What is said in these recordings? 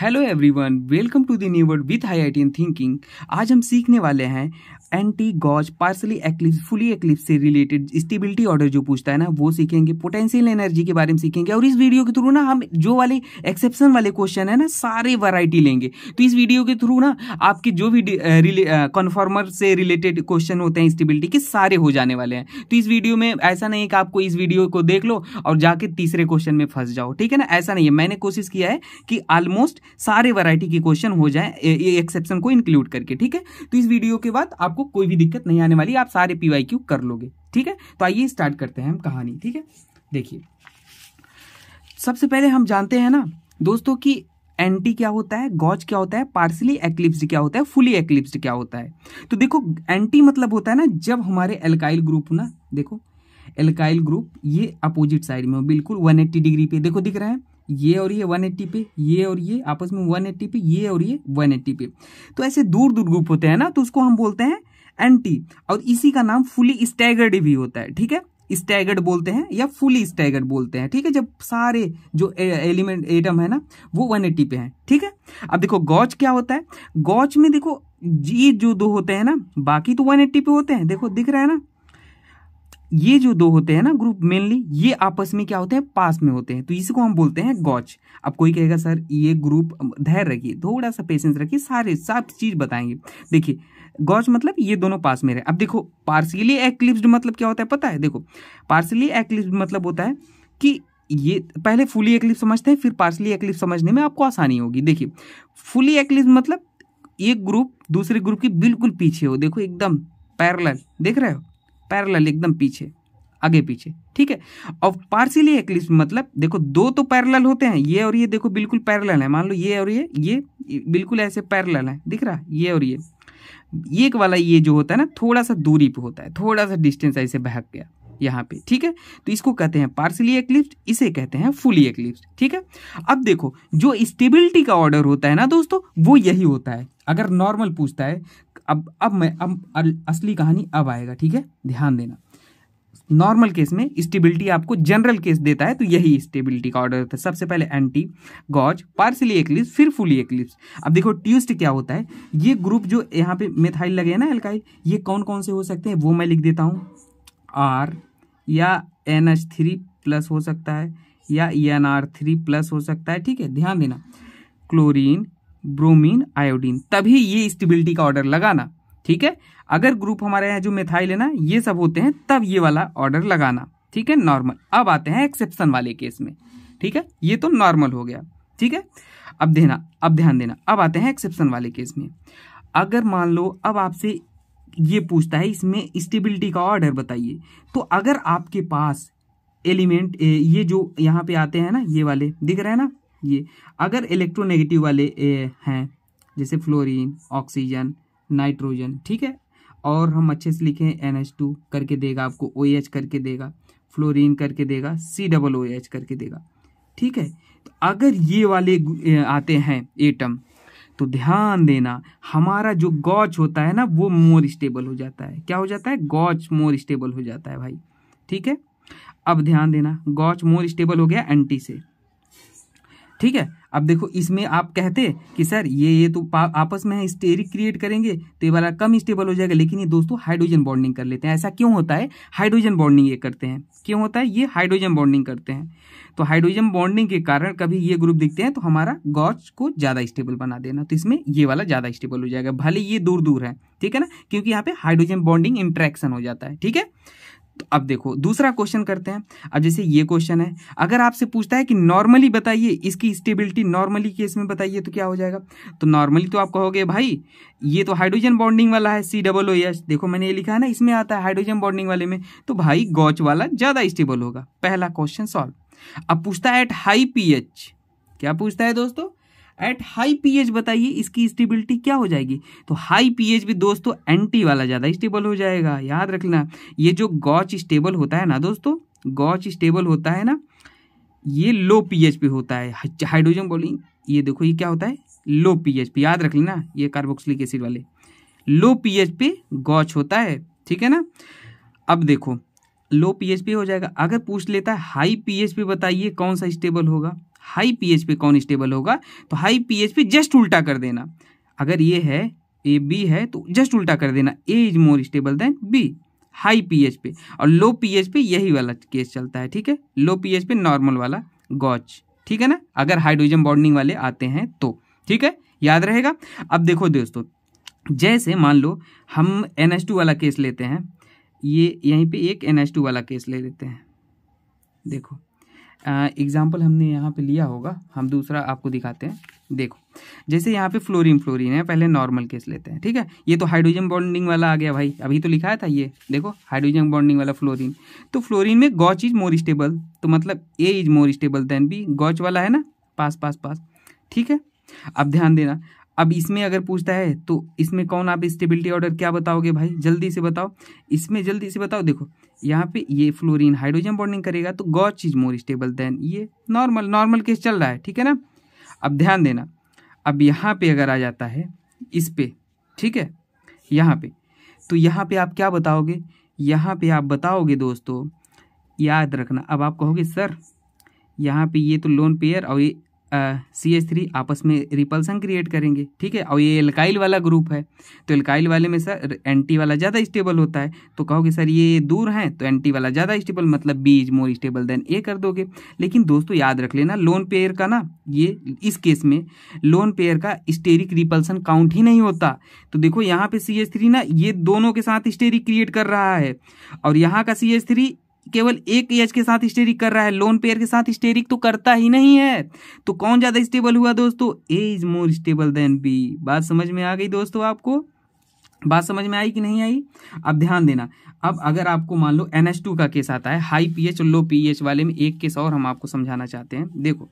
hello everyone welcome to the new world with high I T thinking आज हम सीखने वाले हैं anti gauche partially eclipse fully eclipse से रिलेटेड स्टेबिलिटी ऑर्डर जो पूछता है ना वो सीखेंगे पोटेंशियल एनर्जी के बारे में सीखेंगे और इस वीडियो के थ्रू ना हम जो वाले एक्सेप्शन वाले क्वेश्चन है ना सारे वैरायटी लेंगे तो इस वीडियो के थ्रू ना आपके जो भी कन्फर्मर से रिलेटेड क्वेश्चन होते हैं स्टेबिलिटी के सारे हो जाने वाले हैं तो इस वीडियो में ऐसा नहीं है कि आपको इस वीडियो को देख लो और जाके तीसरे क्वेश्चन में फंस जाओ ठीक है ना ऐसा नहीं है मैंने कोशिश किया है कि ऑलमोस्ट सारे वैरायटी के क्वेश्चन हो जाए ये एक्सेप्शन को इंक्लूड करके ठीक है तो इस वीडियो के बाद आपको कोई भी दिक्कत नहीं आने वाली आप सारे पी कर लोगे ठीक है तो आइए स्टार्ट करते हैं हम कहानी ठीक है देखिए सबसे पहले हम जानते हैं ना दोस्तों की एंटी क्या होता है गॉज क्या होता है पार्सली एक्लिप्स्ड क्या होता है फुली एक्लिप्स्ड क्या होता है तो देखो एंटी मतलब होता है ना जब हमारे एल्काइल ग्रुप ना देखो एल्काइल ग्रुप ये अपोजिट साइड में हो बिल्कुल 180 डिग्री पे देखो दिख रहा है ये और ये 180 पे ये और ये आपस में 180 पे ये और ये 180 पे तो ऐसे दूर दूर ग्रुप होते हैं ना तो उसको हम बोलते हैं एंटी और इसी का नाम फुली स्टैगर्ड भी होता है ठीक है स्टैगर्ड बोलते हैं या फुली स्टैगर्ड बोलते हैं ठीक है जब सारे जो एलिमेंट एटम है ना वो 180 पे हैं ठीक है अब देखो गॉच क्या होता है गॉच में देखो ये जो दो होते हैं ना बाकी तो 180 पे होते हैं देखो दिख रहा है ना ये जो दो होते हैं ना ग्रुप मेनली ये आपस में क्या होते हैं पास में होते हैं तो इसको हम बोलते हैं गॉच अब कोई कहेगा सर ये ग्रुप धैर्य रखिए थोड़ा सा पेशेंस रखिए सारे सब चीज बताएंगे देखिए गॉच मतलब ये दोनों पास में रहे अब देखो पार्सली एक्लिप्सड मतलब क्या होता है पता है देखो पार्सली एक्लिप्सड मतलब होता है कि ये पहले फुली एक्लिप्स समझते हैं फिर पार्सली एक्लिप्स समझने में आपको आसानी होगी देखिए फुली एक्लिप्स मतलब एक ग्रुप दूसरे ग्रुप के बिल्कुल पीछे हो देखो एकदम पैरल देख रहे हो पैरल एकदम पीछे आगे पीछे ठीक है और पार्सिली एक्लिप्स मतलब देखो दो तो पैरल होते हैं ये और ये देखो बिल्कुल पैरल है मान लो ये और ये ये बिल्कुल ऐसे पैरल है दिख रहा ये और ये एक वाला ये जो होता है ना थोड़ा सा दूरी पे होता है थोड़ा सा डिस्टेंस ऐसे बहक गया यहाँ पे ठीक है तो इसको कहते हैं पार्सली एक्लिप्स इसे कहते हैं फुली एक्लिप्स ठीक है अब देखो जो स्टेबिलिटी का ऑर्डर होता है ना दोस्तों वो यही होता है अगर नॉर्मल पूछता है अब अब मैं अब असली कहानी अब आएगा ठीक है ध्यान देना नॉर्मल केस में स्टेबिलिटी आपको जनरल केस देता है तो यही स्टेबिलिटी का ऑर्डर होता है सबसे पहले एंटी गॉज पार्सली एक्लिप्स फिर फुली एक्लिप्स अब देखो ट्यूस्ट क्या होता है ये ग्रुप जो यहाँ पे मेथाइल लगे ना एल्काइल ये कौन कौन से हो सकते हैं वो मैं लिख देता हूँ आर या एन एच थ्री प्लस हो सकता है या एन आर थ्री प्लस हो सकता है ठीक है ध्यान देना क्लोरीन ब्रोमीन आयोडीन तभी ये स्टेबिलिटी का ऑर्डर लगाना ठीक है अगर ग्रुप हमारे यहाँ जो मिथाइल है ना ये सब होते हैं तब ये वाला ऑर्डर लगाना ठीक है नॉर्मल अब आते हैं एक्सेप्शन वाले केस में ठीक है ये तो नॉर्मल हो गया ठीक है अब देना अब ध्यान देना अब आते हैं एक्सेप्शन वाले केस में अगर मान लो अब आपसे ये पूछता है इसमें स्टेबिलिटी का ऑर्डर बताइए तो अगर आपके पास एलिमेंट ये जो यहाँ पे आते हैं ना ये वाले दिख रहे हैं ना ये अगर इलेक्ट्रोनेगेटिव वाले हैं जैसे फ्लोरीन ऑक्सीजन नाइट्रोजन ठीक है और हम अच्छे से लिखें एन एच टू करके देगा आपको ओ OH करके देगा फ्लोरीन करके देगा सी डबल ओ एच करके देगा ठीक है तो अगर ये वाले आते हैं एटम तो ध्यान देना हमारा जो गॉच होता है ना वो मोर स्टेबल हो जाता है क्या हो जाता है गॉच मोर स्टेबल हो जाता है भाई ठीक है अब ध्यान देना गॉच मोर स्टेबल हो गया एंटी से ठीक है अब देखो इसमें आप कहते कि सर ये ये तो आपस में स्टेरिक क्रिएट करेंगे तो ये वाला कम स्टेबल हो जाएगा लेकिन ये दोस्तों हाइड्रोजन बॉन्डिंग कर लेते हैं ऐसा क्यों होता है हाइड्रोजन बॉन्डिंग ये करते हैं क्यों होता है ये हाइड्रोजन बॉन्डिंग करते हैं तो हाइड्रोजन बॉन्डिंग के कारण कभी ये ग्रुप दिखते हैं तो हमारा गॉच को ज़्यादा स्टेबल बना देना तो इसमें ये वाला ज़्यादा स्टेबल हो जाएगा भले ये दूर दूर है ठीक है ना क्योंकि यहाँ पे हाइड्रोजन बॉन्डिंग इंट्रैक्शन हो जाता है ठीक है अब देखो दूसरा क्वेश्चन करते हैं अब जैसे ये क्वेश्चन है अगर आपसे पूछता है कि नॉर्मली बताइए इसकी स्टेबिलिटी नॉर्मली केस में बताइए तो क्या हो जाएगा तो नॉर्मली तो आप कहोगे भाई ये तो हाइड्रोजन बॉन्डिंग वाला है सी डबल ओ एच देखो मैंने ये लिखा है ना इसमें आता है हाइड्रोजन बॉन्डिंग वाले में तो भाई गौच वाला ज़्यादा स्टेबल होगा पहला क्वेश्चन सॉल्व अब पूछता है एट हाई पी क्या पूछता है दोस्तों एट हाई पीएच बताइए इसकी स्टेबिलिटी क्या हो जाएगी तो हाई पीएच भी दोस्तों एंटी वाला ज़्यादा स्टेबल हो जाएगा याद रखना ये जो गॉच स्टेबल होता है ना दोस्तों गॉच स्टेबल होता है ना ये लो पीएच पे होता है हाइड्रोजन बोलिंग ये देखो ये क्या होता है लो पीएच पे याद रख लेना ये कार्बोक्सिलिक एसिड वाले लो पीएच पे गॉच होता है ठीक है ना अब देखो लो पीएच पे हो जाएगा अगर पूछ लेता है हाई पीएच पे बताइए कौन सा स्टेबल होगा हाई पीएच पे कौन स्टेबल होगा तो हाई पीएच पे जस्ट उल्टा कर देना अगर ये है ए बी है तो जस्ट उल्टा कर देना A is more stable than B high pH पे और लो पीएच पे यही वाला केस चलता है ठीक है लो पीएच पे नॉर्मल वाला गॉच ठीक है ना अगर हाइड्रोजन बॉन्डिंग वाले आते हैं तो ठीक है याद रहेगा अब देखो दोस्तों जैसे मान लो हम एन वाला केस लेते हैं ये यहीं पे एक एन वाला केस ले लेते हैं देखो एग्जाम्पल हमने यहाँ पे लिया होगा हम दूसरा आपको दिखाते हैं देखो जैसे यहाँ पे फ्लोरीन फ्लोरीन है पहले नॉर्मल केस लेते हैं ठीक है ये तो हाइड्रोजन बॉन्डिंग वाला आ गया भाई अभी तो लिखा था ये देखो हाइड्रोजन बॉन्डिंग वाला फ्लोरीन तो फ्लोरीन में गॉच इज मोर स्टेबल तो मतलब A is more stable than B gauche वाला है ना पास पास पास ठीक है अब ध्यान देना अब इसमें अगर पूछता है तो इसमें कौन आप स्टेबिलिटी ऑर्डर क्या बताओगे भाई जल्दी से बताओ इसमें जल्दी से बताओ देखो यहाँ पे ये फ्लोरीन हाइड्रोजन बॉन्डिंग करेगा तो gauche is more stable than ये नॉर्मल नॉर्मल केस चल रहा है ठीक है ना अब ध्यान देना अब यहाँ पे अगर आ जाता है इस पे ठीक है यहाँ पे तो यहाँ पे आप क्या बताओगे यहाँ पे आप बताओगे दोस्तों याद रखना अब आप कहोगे सर यहाँ पे ये तो लोन पेयर और ये सी एच थ्री आपस में रिपल्सन क्रिएट करेंगे ठीक है और ये एल्काइल वाला ग्रुप है तो एल्काइल वाले में सर एंटी वाला ज़्यादा स्टेबल होता है तो कहोगे सर ये दूर हैं तो एंटी वाला ज़्यादा स्टेबल मतलब B is more stable than A कर दोगे लेकिन दोस्तों याद रख लेना लोन पेयर का ना ये इस केस में लोन पेयर का स्टेरिक रिपल्सन काउंट ही नहीं होता तो देखो यहाँ पे सी एच थ्री ना ये दोनों के साथ स्टेरिक क्रिएट कर रहा है और यहाँ का सी एच थ्री केवल एक एज के साथ स्टेरिक कर रहा है लोन पेयर के साथ स्टेरिक तो करता ही नहीं है तो कौन ज़्यादा स्टेबल हुआ दोस्तों A is more stable than B बात समझ में आ गई दोस्तों आपको बात समझ में आई कि नहीं आई अब ध्यान देना अब अगर आपको मान लो एन का केस आता है हाई पीएच और लो पीएच वाले में एक केस और हम आपको समझाना चाहते हैं देखो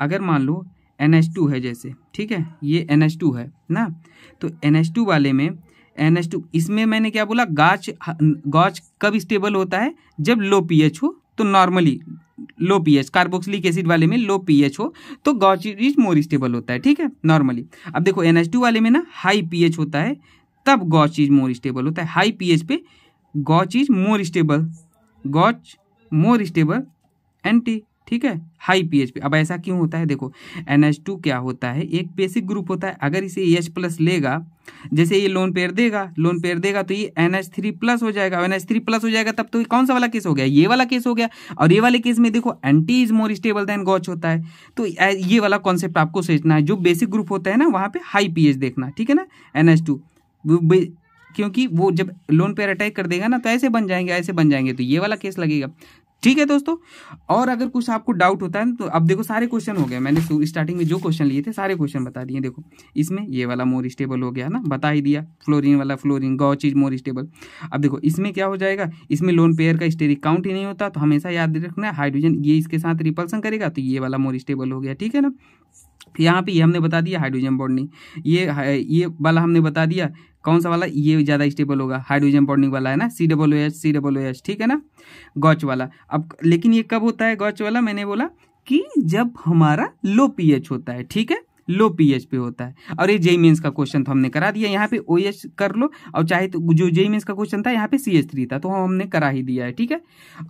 अगर मान लो एन है जैसे ठीक है ये एन है ना तो एन वाले में एन एच टू इसमें मैंने क्या बोला गाच गॉच कब स्टेबल होता है जब लो पीएच हो तो normally low pH carboxylic acid वाले में लो पीएच हो तो गाच इज मोर स्टेबल होता है ठीक है नॉर्मली अब देखो एन वाले में ना हाई पीएच होता है तब गॉच इज मोर स्टेबल होता है हाई पीएच पे gauche is more stable gauche more stable anti ठीक है हाई पीएच पे अब ऐसा क्यों होता है देखो एन क्या होता है एक बेसिक ग्रुप होता है अगर इसे एच प्लस लेगा जैसे ये लोन पेयर देगा लोन पेयर देगा तो ये एन एच थ्री प्लस हो जाएगा एन एच थ्री प्लस हो जाएगा तब तो कौन सा वाला केस हो गया ये वाला केस हो गया और ये वाले केस में देखो anti is more stable than gauche होता है तो ये वाला कॉन्सेप्ट आपको सोचना है जो बेसिक ग्रुप होता है ना वहाँ पर हाई एच देखना ठीक है ना एन एच टू क्योंकि वो जब लोन पेयर अटैक कर देगा ना तो ऐसे बन जाएंगे ऐसे बन जाएंगे तो ये वाला केस लगेगा ठीक है दोस्तों और अगर कुछ आपको डाउट होता है तो अब देखो सारे क्वेश्चन हो गए मैंने स्टार्टिंग में जो क्वेश्चन लिए थे सारे क्वेश्चन बता दिए देखो इसमें ये वाला मोर स्टेबल हो गया ना बता ही दिया फ्लोरिन वाला फ्लोरिन गौ चीज मोर स्टेबल अब देखो इसमें क्या हो जाएगा इसमें लोन पेयर का स्टेरिक काउंट ही नहीं होता तो हमेशा याद रखना है हाइड्रोजन ये इसके साथ रिपल्सन करेगा तो ये वाला मोर स्टेबल हो गया ठीक है ना यहाँ पे ये हमने बता दिया हाइड्रोजन बॉन्डिंग ये ये वाला हमने बता दिया कौन सा वाला ये ज़्यादा स्टेबल होगा हाइड्रोजन बॉन्डिंग वाला है ना C double O H C double O H ठीक है ना गॉच वाला अब लेकिन ये कब होता है गॉच वाला मैंने बोला कि जब हमारा लो पीएच होता है ठीक है लो पीएच पे होता है और ये जेई मीन्स का क्वेश्चन तो हमने करा दिया यहाँ पे ओ एच कर लो और चाहे तो जो जेई मीन्स का क्वेश्चन था यहाँ पे सी एच थ्री था तो हमने करा ही दिया है ठीक है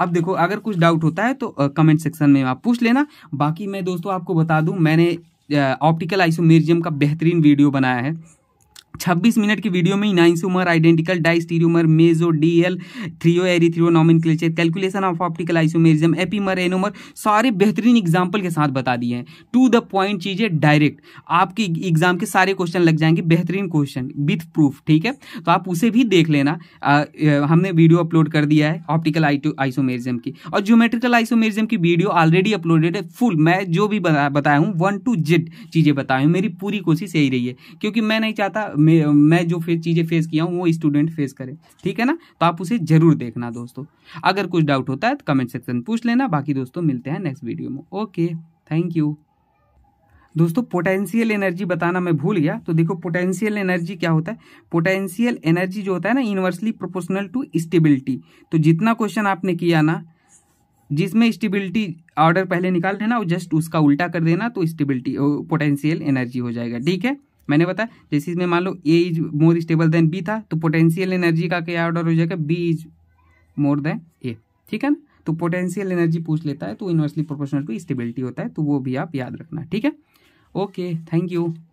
अब देखो अगर कुछ डाउट होता है तो कमेंट सेक्शन में आप पूछ लेना बाकी मैं दोस्तों आपको बता दूँ मैंने ऑप्टिकल आइसोमेरिज्म का बेहतरीन वीडियो बनाया है 26 मिनट की वीडियो में isomer identical diastereomer meso DL threo nomenclature calculation of optical isomerism epimer anomer सारे बेहतरीन एग्जाम्पल के साथ बता दिए हैं टू द पॉइंट चीजें डायरेक्ट आपके एग्जाम के सारे क्वेश्चन लग जाएंगे बेहतरीन क्वेश्चन विथ प्रूफ ठीक है तो आप उसे भी देख लेना आ, हमने वीडियो अपलोड कर दिया है ऑप्टिकल आइसोमेरिज्म की और ज्योमेट्रिकल आइसोमेरिज्म की वीडियो ऑलरेडी अपलोडेड है फुल मैं जो भी बताया हूँ वन टू जेड चीज़ें बताया हूँ मेरी पूरी कोशिश यही रही है क्योंकि मैं नहीं चाहता मैं जो फिर चीज़ें फेस किया हूँ वो स्टूडेंट फेस करे ठीक है ना तो आप उसे ज़रूर देखना दोस्तों अगर कुछ डाउट होता है तो कमेंट सेक्शन पूछ लेना बाकी दोस्तों मिलते हैं नेक्स्ट वीडियो में ओके थैंक यू दोस्तों पोटेंशियल एनर्जी बताना मैं भूल गया तो देखो पोटेंशियल एनर्जी क्या होता है पोटेंशियल एनर्जी जो होता है ना यूनिवर्सली प्रोपोर्शनल टू स्टेबिलिटी तो जितना क्वेश्चन आपने किया ना जिसमें स्टेबिलिटी ऑर्डर पहले निकाल देना और जस्ट उसका उल्टा कर देना तो स्टेबिलिटी पोटेंशियल एनर्जी हो जाएगा ठीक है मैंने बताया जैसे इसमें मान लो A is more stable than B था तो पोटेंशियल एनर्जी का क्या ऑर्डर हो जाएगा B is more than A ठीक है ना तो पोटेंशियल एनर्जी पूछ लेता है तो इनवर्सली प्रोपोर्शनल टू स्टेबिलिटी होता है तो वो भी आप याद रखना ठीक है ओके थैंक यू